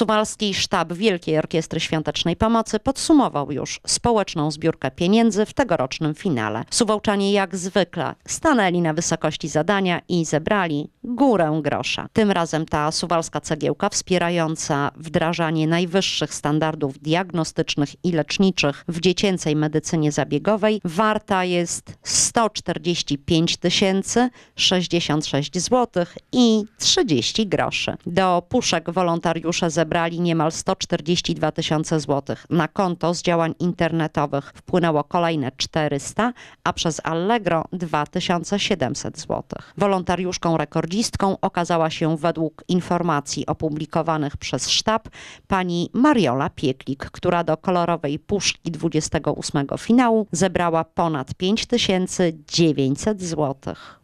Suwalski sztab Wielkiej Orkiestry Świątecznej Pomocy podsumował już społeczną zbiórkę pieniędzy w tegorocznym finale. Suwałczanie jak zwykle stanęli na wysokości zadania i zebrali górę grosza. Tym razem ta suwalska cegiełka wspierająca wdrażanie najwyższych standardów diagnostycznych i leczniczych w dziecięcej medycynie zabiegowej warta jest 145 66 zł i 30 groszy. Do puszek wolontariusze zebrali zebrali niemal 142 tysiące złotych. Na konto z działań internetowych wpłynęło kolejne 400, a przez Allegro 2700 złotych. Wolontariuszką rekordzistką okazała się według informacji opublikowanych przez sztab pani Mariola Pieklik, która do kolorowej puszki 28 finału zebrała ponad 5900 złotych.